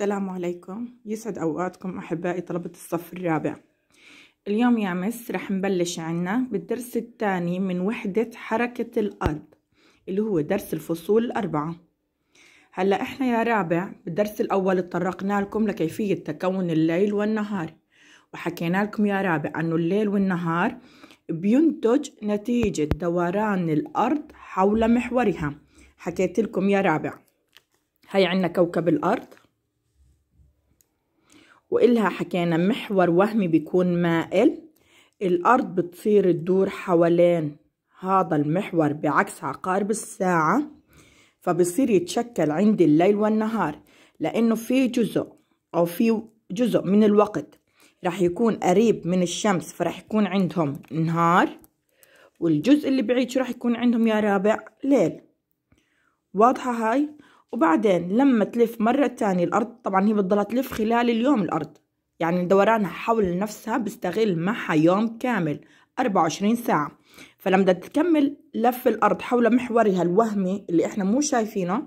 السلام عليكم يسعد أوقاتكم أحبائي طلبة الصف الرابع اليوم يا مس رح نبلش عنا بالدرس الثاني من وحدة حركة الأرض اللي هو درس الفصول الأربعة هلأ إحنا يا رابع بالدرس الأول اتطرقنا لكم لكيفية تكون الليل والنهار وحكينا لكم يا رابع أنه الليل والنهار بينتج نتيجة دوران الأرض حول محورها حكيت لكم يا رابع هي عنا كوكب الأرض وإلها حكينا محور وهمي بيكون مائل الأرض بتصير تدور حوالين هذا المحور بعكس عقارب الساعة فبصير يتشكل عندي الليل والنهار لأنه في جزء أو في جزء من الوقت رح يكون قريب من الشمس فرح يكون عندهم نهار والجزء اللي بعيد شو رح يكون عندهم يا رابع ليل واضحة هاي وبعدين لما تلف مرة تانية الأرض طبعا هي بتضلها تلف خلال اليوم الأرض يعني دورانها حول نفسها بستغل معها يوم كامل 24 ساعة فلما بدها تكمل لف الأرض حول محورها الوهمي اللي إحنا مو شايفينه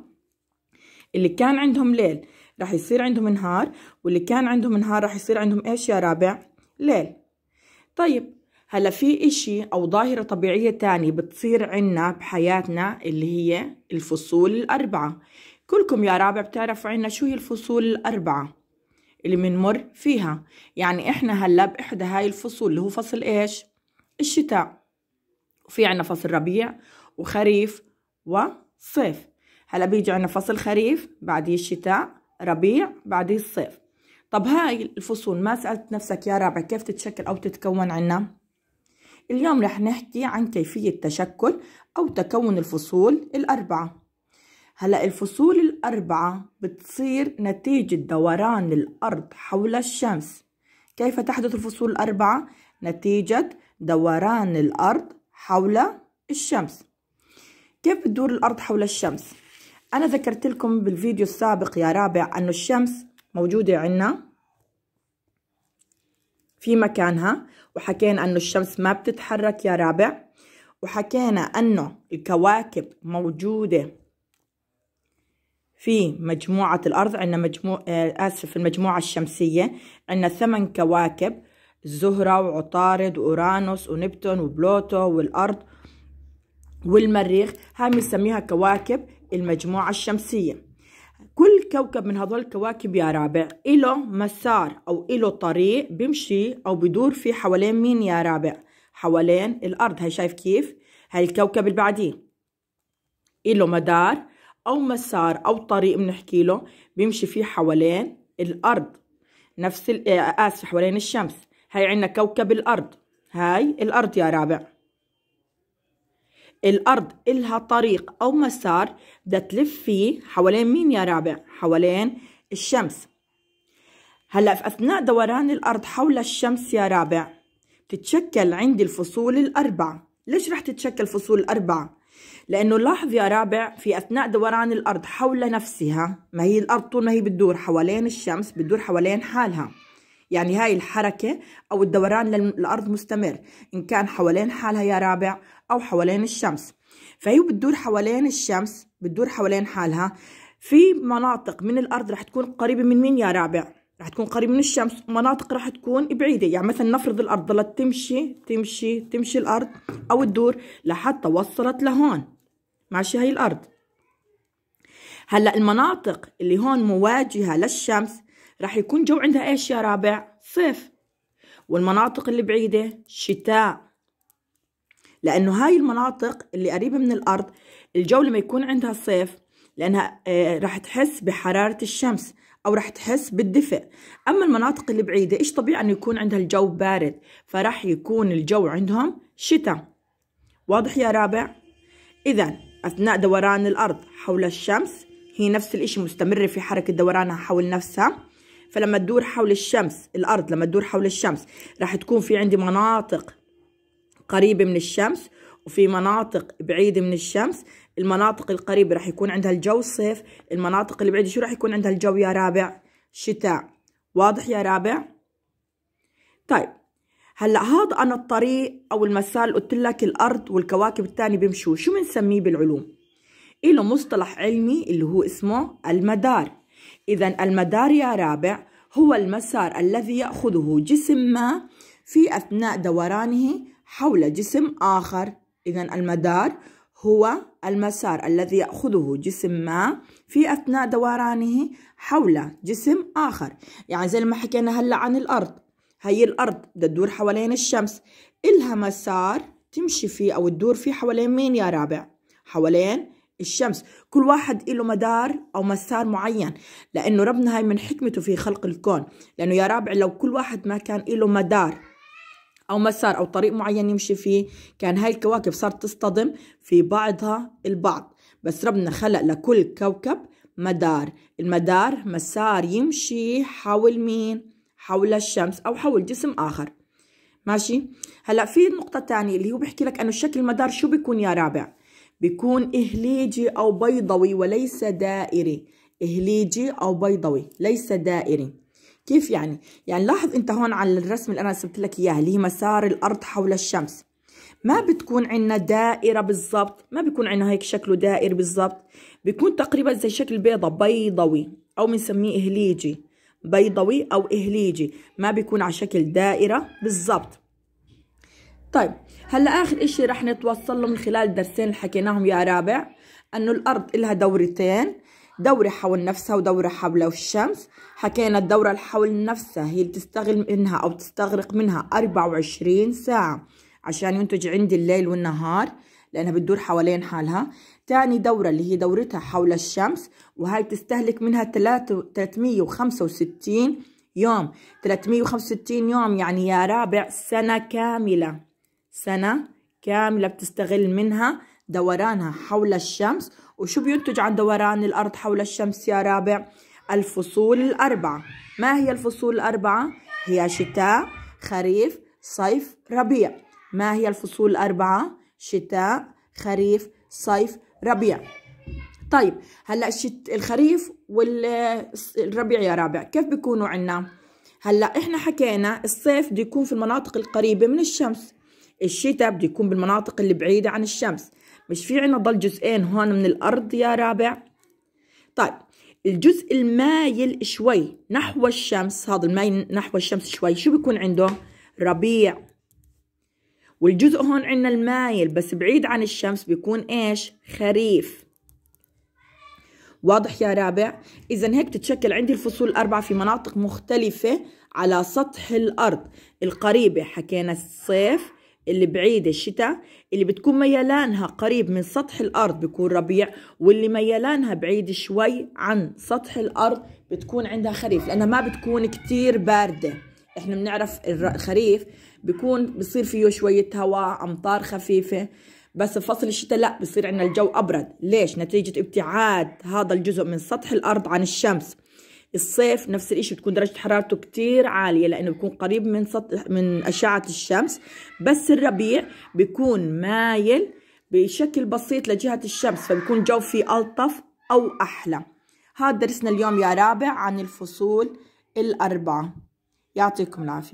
اللي كان عندهم ليل راح يصير عندهم نهار واللي كان عندهم نهار راح يصير عندهم إيش يا رابع ليل طيب هلا في إشي أو ظاهرة طبيعية تانية بتصير عنا بحياتنا اللي هي الفصول الأربعة كلكم يا رابع بتعرفوا عنا شو هي الفصول الأربعة اللي بنمر فيها يعني إحنا هلا بإحدى هاي الفصول اللي هو فصل إيش الشتاء وفي عنا فصل ربيع وخريف وصيف هلا بيجي عنا فصل خريف بعديه الشتاء ربيع بعديه الصيف طب هاي الفصول ما سألت نفسك يا رابع كيف تتشكل أو تتكون عنا اليوم رح نحكي عن كيفية تشكل أو تكون الفصول الأربعة هلا الفصول الأربعة بتصير نتيجة دوران الأرض حول الشمس كيف تحدث الفصول الأربعة؟ نتيجة دوران الأرض حول الشمس كيف بتدور الأرض حول الشمس؟ أنا ذكرت لكم بالفيديو السابق يا رابع أنه الشمس موجودة عنا في مكانها وحكينا أنه الشمس ما بتتحرك يا رابع وحكينا أنه الكواكب موجودة في مجموعة الأرض عندنا مجموع آه، آسف المجموعة الشمسية عندنا ثمان كواكب زهرة وعطارد وأورانوس ونبتون وبلوتو والأرض والمريخ هاي بنسميها كواكب المجموعة الشمسية كل كوكب من هذول الكواكب يا رابع إله مسار أو إله طريق بمشي أو بدور فيه حوالين مين يا رابع حوالين الأرض هاي شايف كيف هاي الكوكب اللي بعديه إله مدار أو مسار أو طريق بنحكي له بيمشي فيه حوالين الأرض نفس آه، آسف حوالين الشمس هاي عندنا كوكب الأرض هاي الأرض يا رابع الأرض إلها طريق أو مسار بدها تلف فيه حوالين مين يا رابع؟ حوالين الشمس هلأ في أثناء دوران الأرض حول الشمس يا رابع تتشكل عندي الفصول الأربعة ليش رح تتشكل فصول الأربعة؟ لأنه لاحظ يا رابع في أثناء دوران الأرض حول نفسها ما هي الأرض طول ما هي بتدور حوالين الشمس بتدور حوالين حالها يعني هاي الحركة أو الدوران للأرض مستمر إن كان حوالين حالها يا رابع أو حوالين الشمس فهي بتدور حوالين الشمس بتدور حوالين حالها في مناطق من الأرض رح تكون قريبة من مين يا رابع راح تكون قريب من الشمس ومناطق راح تكون بعيدة يعني مثلا نفرض الأرض ظلت تمشي تمشي تمشي الأرض أو تدور لحتى وصلت لهون ماشي هاي الأرض هلا المناطق اللي هون مواجهة للشمس راح يكون جو عندها ايش يا رابع صيف والمناطق اللي بعيدة شتاء لأنه هاي المناطق اللي قريبة من الأرض الجو لما يكون عندها صيف لأنها آه، راح تحس بحرارة الشمس او راح تحس بالدفء اما المناطق اللي بعيده ايش طبيعي انه يكون عندها الجو بارد فراح يكون الجو عندهم شتاء واضح يا رابع اذا اثناء دوران الارض حول الشمس هي نفس الاشي مستمره في حركه دورانها حول نفسها فلما تدور حول الشمس الارض لما تدور حول الشمس راح تكون في عندي مناطق قريبه من الشمس وفي مناطق بعيدة من الشمس المناطق القريبة راح يكون عندها الجو صيف المناطق اللي بعيدة شو راح يكون عندها الجو يا رابع شتاء واضح يا رابع طيب هلا هذا انا الطريق او المسار قلت لك الارض والكواكب الثانيه بيمشوا شو بنسميه بالعلوم إله مصطلح علمي اللي هو اسمه المدار اذا المدار يا رابع هو المسار الذي ياخذه جسم ما في اثناء دورانه حول جسم اخر اذا المدار هو المسار الذي يأخذه جسم ما في أثناء دورانه حول جسم آخر يعني زي ما حكينا هلأ عن الأرض هي الأرض تدور حوالين الشمس إلها مسار تمشي فيه أو تدور فيه حوالين مين يا رابع حوالين الشمس كل واحد له مدار أو مسار معين لأنه ربنا هاي من حكمته في خلق الكون لأنه يا رابع لو كل واحد ما كان له مدار أو مسار أو طريق معين يمشي فيه كان هاي الكواكب صارت تصطدم في بعضها البعض بس ربنا خلق لكل كوكب مدار المدار مسار يمشي حول مين حول الشمس أو حول جسم آخر ماشي هلا في نقطة تانية اللي هو بحكي لك أنه شكل المدار شو بيكون يا رابع بيكون إهليجي أو بيضوي وليس دائري إهليجي أو بيضوي ليس دائري كيف يعني يعني لاحظ انت هون على الرسم اللي انا رسمت لك اياها اللي هي مسار الارض حول الشمس ما بتكون عندنا دائرة بالضبط ما بيكون عندنا هيك شكله دائري بالضبط بيكون تقريبا زي شكل بيضة بيضوي أو بنسميه إهليجي بيضوي أو إهليجي ما بيكون على شكل دائرة بالضبط طيب هلا آخر إشي رح نتوصل له من خلال الدرسين اللي حكيناهم يا رابع إنه الأرض إلها دورتين دورة حول نفسها ودورة حول الشمس حكينا الدورة حول نفسها هي اللي تستغل منها أو تستغرق منها 24 ساعة عشان ينتج عندي الليل والنهار لأنها بتدور حوالين حالها تاني دورة اللي هي دورتها حول الشمس وهي تستهلك منها 365 يوم 365 يوم يعني يا رابع سنة كاملة سنة كاملة بتستغل منها دورانها حول الشمس وشو بينتج عن دوران الأرض حول الشمس يا رابع الفصول الأربعة ما هي الفصول الأربعة؟ هي شتاء خريف صيف ربيع ما هي الفصول الأربعة؟ شتاء خريف صيف ربيع طيب هلا الشت... الخريف والربيع يا رابع كيف بيكونوا عنا هلا احنا حكينا الصيف بده يكون في المناطق القريبه من الشمس الشتاء بده يكون بالمناطق اللي بعيده عن الشمس مش في عنا ضل جزئين هون من الأرض يا رابع طيب الجزء المايل شوي نحو الشمس هذا المايل نحو الشمس شوي شو بيكون عنده ربيع والجزء هون عندنا المايل بس بعيد عن الشمس بيكون ايش خريف واضح يا رابع اذا هيك تتشكل عندي الفصول الاربعه في مناطق مختلفه على سطح الارض القريبه حكينا الصيف اللي بعيدة الشتاء اللي بتكون ميلانها قريب من سطح الأرض بيكون ربيع واللي ميلانها بعيد شوي عن سطح الأرض بتكون عندها خريف لأنها ما بتكون كتير باردة احنا بنعرف الخريف بيكون بصير فيه شوية هواء أمطار خفيفة بس فصل الشتاء لا بصير عندنا الجو أبرد ليش؟ نتيجة ابتعاد هذا الجزء من سطح الأرض عن الشمس الصيف نفس الشيء بتكون درجة حرارته كثير عالية لأنه بيكون قريب من سطح من أشعة الشمس بس الربيع بيكون مايل بشكل بسيط لجهة الشمس فبيكون الجو فيه ألطف أو أحلى هذا درسنا اليوم يا رابع عن الفصول الأربعة يعطيكم العافية